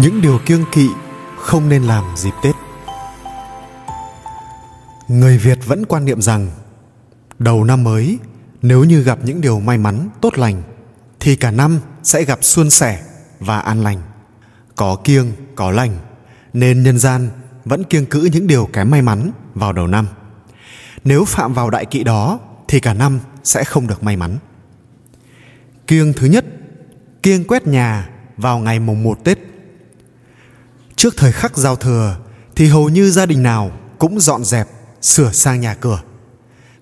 những điều kiêng kỵ không nên làm dịp tết người việt vẫn quan niệm rằng đầu năm mới nếu như gặp những điều may mắn tốt lành thì cả năm sẽ gặp suôn sẻ và an lành có kiêng có lành nên nhân gian vẫn kiêng cữ những điều kém may mắn vào đầu năm nếu phạm vào đại kỵ đó thì cả năm sẽ không được may mắn kiêng thứ nhất kiêng quét nhà vào ngày mùng một Tết Trước thời khắc giao thừa thì hầu như gia đình nào cũng dọn dẹp, sửa sang nhà cửa.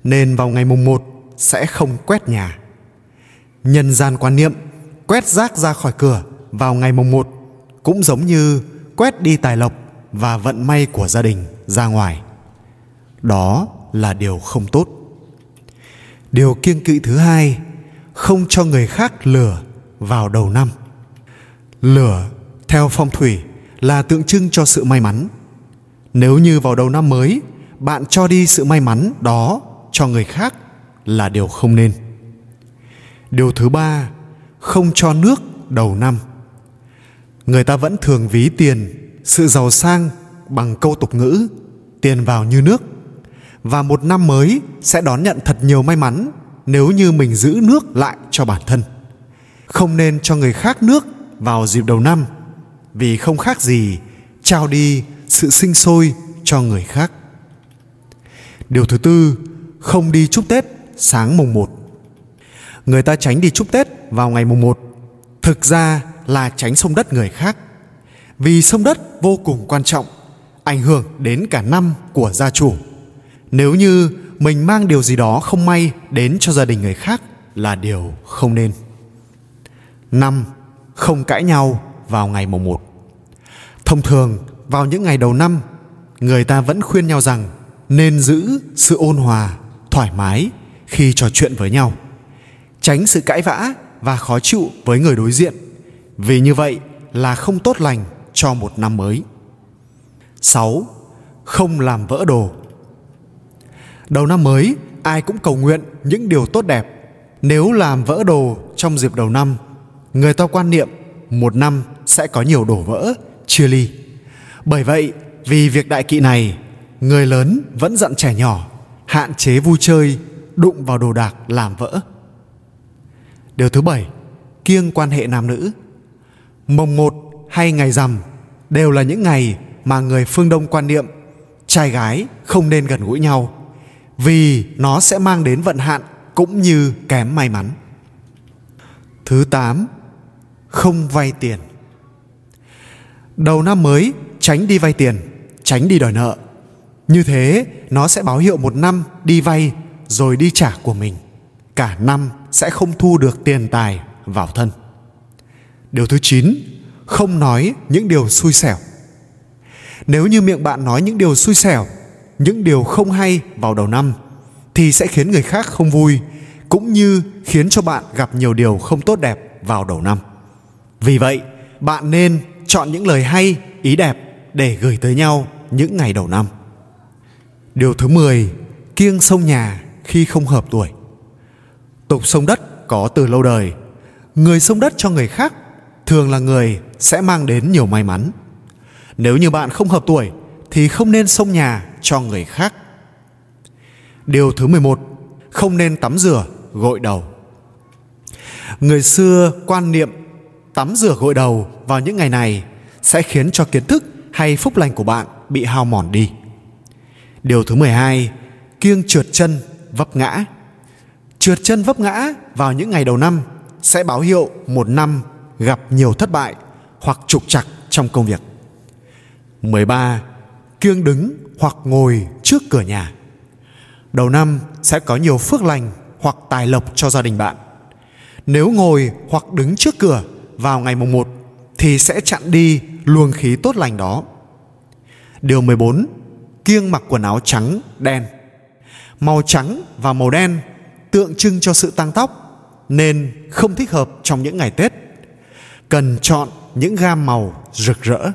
Nên vào ngày mùng 1 sẽ không quét nhà. Nhân gian quan niệm quét rác ra khỏi cửa vào ngày mùng 1 cũng giống như quét đi tài lộc và vận may của gia đình ra ngoài. Đó là điều không tốt. Điều kiêng kỵ thứ hai, không cho người khác lửa vào đầu năm. Lửa theo phong thủy là tượng trưng cho sự may mắn nếu như vào đầu năm mới bạn cho đi sự may mắn đó cho người khác là điều không nên điều thứ ba không cho nước đầu năm người ta vẫn thường ví tiền sự giàu sang bằng câu tục ngữ tiền vào như nước và một năm mới sẽ đón nhận thật nhiều may mắn nếu như mình giữ nước lại cho bản thân không nên cho người khác nước vào dịp đầu năm vì không khác gì trao đi sự sinh sôi cho người khác. Điều thứ tư, không đi chúc Tết sáng mùng 1. Người ta tránh đi chúc Tết vào ngày mùng 1, thực ra là tránh sông đất người khác. Vì sông đất vô cùng quan trọng, ảnh hưởng đến cả năm của gia chủ. Nếu như mình mang điều gì đó không may đến cho gia đình người khác là điều không nên. 5. Không cãi nhau vào ngày mùng 1. Thông thường, vào những ngày đầu năm, người ta vẫn khuyên nhau rằng nên giữ sự ôn hòa, thoải mái khi trò chuyện với nhau. Tránh sự cãi vã và khó chịu với người đối diện, vì như vậy là không tốt lành cho một năm mới. 6. Không làm vỡ đồ. Đầu năm mới, ai cũng cầu nguyện những điều tốt đẹp. Nếu làm vỡ đồ trong dịp đầu năm, người ta quan niệm một năm sẽ có nhiều đổ vỡ, chia ly. Bởi vậy, vì việc đại kỵ này, người lớn vẫn dặn trẻ nhỏ hạn chế vui chơi, đụng vào đồ đạc làm vỡ. Điều thứ bảy, kiêng quan hệ nam nữ. Mồng 1 hay ngày rằm đều là những ngày mà người phương Đông quan niệm trai gái không nên gần gũi nhau vì nó sẽ mang đến vận hạn cũng như kém may mắn. Thứ 8. Không vay tiền đầu năm mới tránh đi vay tiền tránh đi đòi nợ như thế nó sẽ báo hiệu một năm đi vay rồi đi trả của mình cả năm sẽ không thu được tiền tài vào thân điều thứ 9 không nói những điều xui xẻo nếu như miệng bạn nói những điều xui xẻo những điều không hay vào đầu năm thì sẽ khiến người khác không vui cũng như khiến cho bạn gặp nhiều điều không tốt đẹp vào đầu năm vì vậy bạn nên chọn những lời hay, ý đẹp để gửi tới nhau những ngày đầu năm. Điều thứ 10, kiêng sông nhà khi không hợp tuổi. Tục sông đất có từ lâu đời, người sông đất cho người khác thường là người sẽ mang đến nhiều may mắn. Nếu như bạn không hợp tuổi thì không nên sông nhà cho người khác. Điều thứ 11, không nên tắm rửa gội đầu. Người xưa quan niệm tắm rửa gội đầu vào những ngày này sẽ khiến cho kiến thức hay phúc lành của bạn bị hao mòn đi. Điều thứ 12, kiêng trượt chân, vấp ngã. Trượt chân vấp ngã vào những ngày đầu năm sẽ báo hiệu một năm gặp nhiều thất bại hoặc trục trặc trong công việc. 13. Kiêng đứng hoặc ngồi trước cửa nhà. Đầu năm sẽ có nhiều phước lành hoặc tài lộc cho gia đình bạn. Nếu ngồi hoặc đứng trước cửa vào ngày mùng 1 thì sẽ chặn đi luồng khí tốt lành đó. Điều 14, kiêng mặc quần áo trắng, đen. Màu trắng và màu đen tượng trưng cho sự tăng tóc nên không thích hợp trong những ngày Tết. Cần chọn những gam màu rực rỡ.